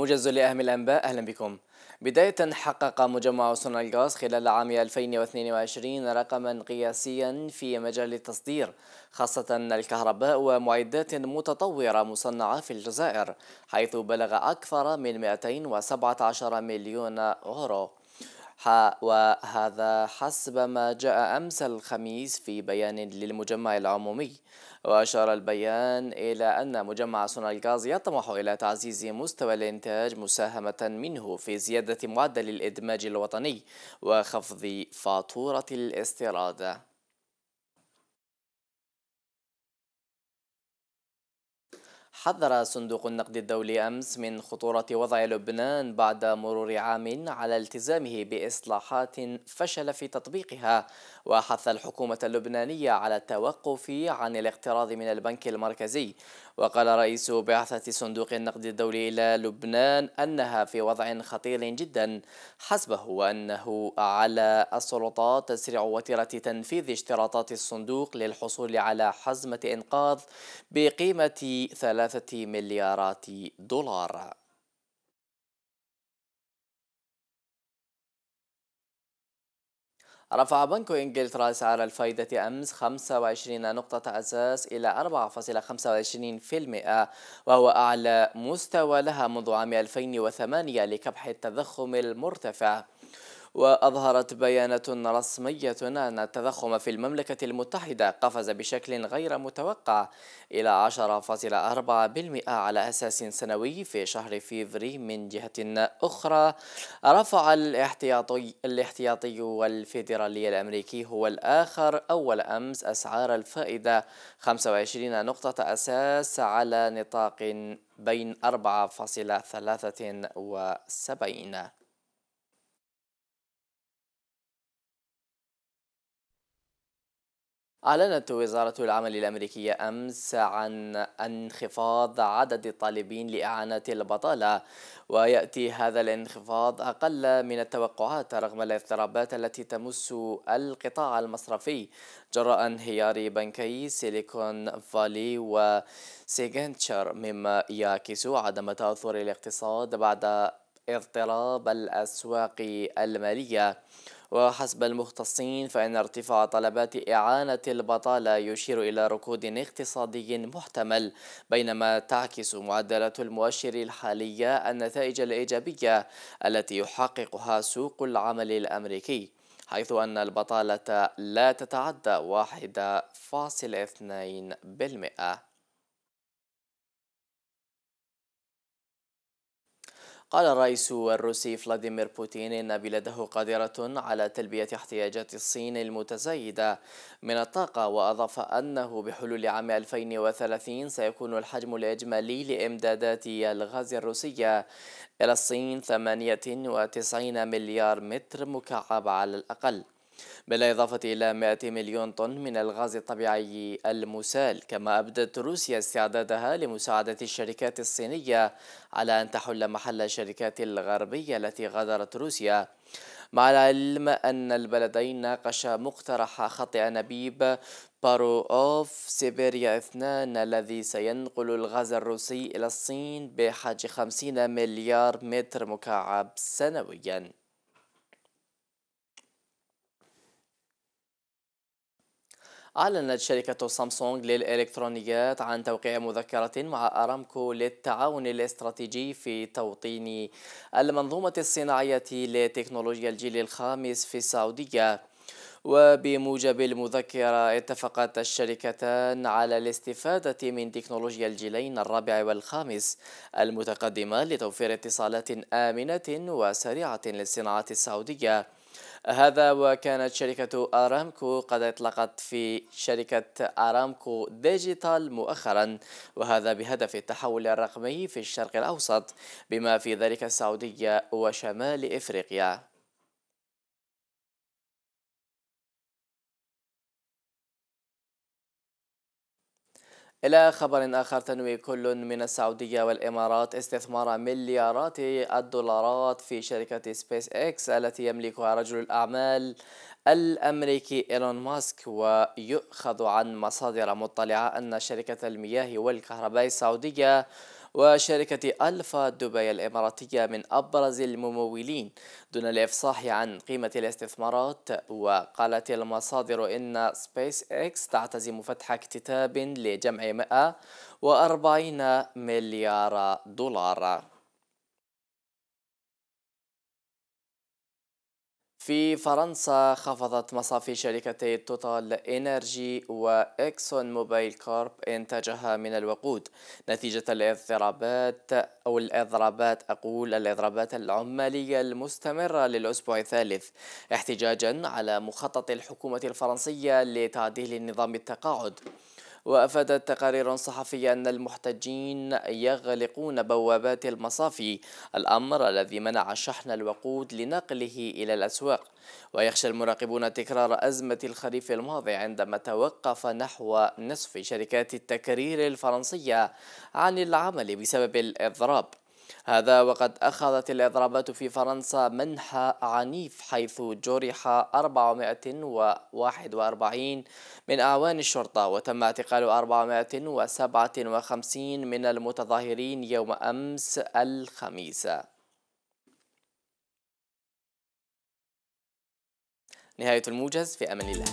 موجز لأهم الأنباء أهلا بكم بداية حقق مجمع صنع الغاز خلال عام 2022 رقما قياسيا في مجال التصدير خاصة الكهرباء ومعدات متطورة مصنعة في الجزائر حيث بلغ أكثر من 217 مليون يورو وهذا حسب ما جاء أمس الخميس في بيان للمجمع العمومي وأشار البيان إلى أن مجمع صنع الغاز يطمح إلى تعزيز مستوى الإنتاج مساهمة منه في زيادة معدل الإدماج الوطني وخفض فاتورة الاستيراد حذر صندوق النقد الدولي أمس من خطورة وضع لبنان بعد مرور عام على التزامه بإصلاحات فشل في تطبيقها وحث الحكومة اللبنانية على التوقف عن الاقتراض من البنك المركزي وقال رئيس بعثة صندوق النقد الدولي إلى لبنان أنها في وضع خطير جدا حسبه وأنه على السلطات تسريع وتيرة تنفيذ اشتراطات الصندوق للحصول على حزمة إنقاذ بقيمة ثلاث ثلاثة مليارات دولار رفع بنك إنجلترا سعر الفائدة أمس 25 نقطة أساس إلى 4.25% وهو أعلى مستوى لها منذ عام 2008 لكبح التضخم المرتفع وأظهرت بيانات رسمية أن التضخم في المملكة المتحدة قفز بشكل غير متوقع إلى 10.4% على أساس سنوي في شهر فيفري من جهة أخرى رفع الاحتياطي, الاحتياطي والفيدرالي الأمريكي هو الآخر أول أمس أسعار الفائدة 25 نقطة أساس على نطاق بين 4.73 أعلنت وزارة العمل الأمريكية أمس عن انخفاض عدد الطالبين لإعانة البطالة ويأتي هذا الانخفاض أقل من التوقعات رغم الاضطرابات التي تمس القطاع المصرفي جراء انهيار بنكي سيليكون فالي وسيجنتشر مما يعكس عدم تأثر الاقتصاد بعد اضطراب الأسواق المالية وحسب المختصين فإن ارتفاع طلبات إعانة البطالة يشير إلى ركود اقتصادي محتمل بينما تعكس معدلات المؤشر الحالية النتائج الإيجابية التي يحققها سوق العمل الأمريكي حيث أن البطالة لا تتعدى 1.2% قال الرئيس الروسي فلاديمير بوتين إن بلاده قادرة على تلبية احتياجات الصين المتزايدة من الطاقة وأضاف أنه بحلول عام 2030 سيكون الحجم الإجمالي لإمدادات الغاز الروسية إلى الصين 98 مليار متر مكعب على الأقل بالإضافة إلى 100 مليون طن من الغاز الطبيعي المسال كما أبدت روسيا استعدادها لمساعدة الشركات الصينية على أن تحل محل الشركات الغربية التي غادرت روسيا مع العلم أن البلدين ناقشا مقترح خط أنابيب بارو أوف سيبيريا اثنان الذي سينقل الغاز الروسي إلى الصين بحجم 50 مليار متر مكعب سنوياً أعلنت شركة سامسونج للإلكترونيات عن توقيع مذكرة مع أرامكو للتعاون الاستراتيجي في توطين المنظومة الصناعية لتكنولوجيا الجيل الخامس في السعودية وبموجب المذكرة اتفقت الشركتان على الاستفادة من تكنولوجيا الجيلين الرابع والخامس المتقدمة لتوفير اتصالات آمنة وسريعة للصناعات السعودية هذا وكانت شركة أرامكو قد أطلقت في شركة أرامكو ديجيتال مؤخرا وهذا بهدف التحول الرقمي في الشرق الأوسط بما في ذلك السعودية وشمال إفريقيا إلى خبر آخر تنوي كل من السعودية والإمارات استثمار مليارات الدولارات في شركة سبيس إكس التي يملكها رجل الأعمال الأمريكي إيلون ماسك ويؤخذ عن مصادر مطلعة أن شركة المياه والكهرباء السعودية وشركة ألفا دبي الإماراتية من أبرز الممولين دون الإفصاح عن قيمة الاستثمارات وقالت المصادر إن سبيس إكس تعتزم فتح اكتتاب لجمع 140 مليار دولار في فرنسا خفضت مصافي شركتي توتال انرجي واكسون موبايل كورب انتاجها من الوقود نتيجة الاضطرابات او الاضرابات اقول الاضرابات العمالية المستمرة للاسبوع الثالث احتجاجا على مخطط الحكومة الفرنسية لتعديل نظام التقاعد وأفادت تقارير صحفية أن المحتجين يغلقون بوابات المصافي الأمر الذي منع شحن الوقود لنقله إلى الأسواق ويخشى المراقبون تكرار أزمة الخريف الماضي عندما توقف نحو نصف شركات التكرير الفرنسية عن العمل بسبب الإضراب هذا وقد أخذت الإضرابات في فرنسا منحى عنيف حيث جرح 441 من أعوان الشرطة وتم اعتقال 457 من المتظاهرين يوم أمس الخميس نهاية الموجز في أمان الله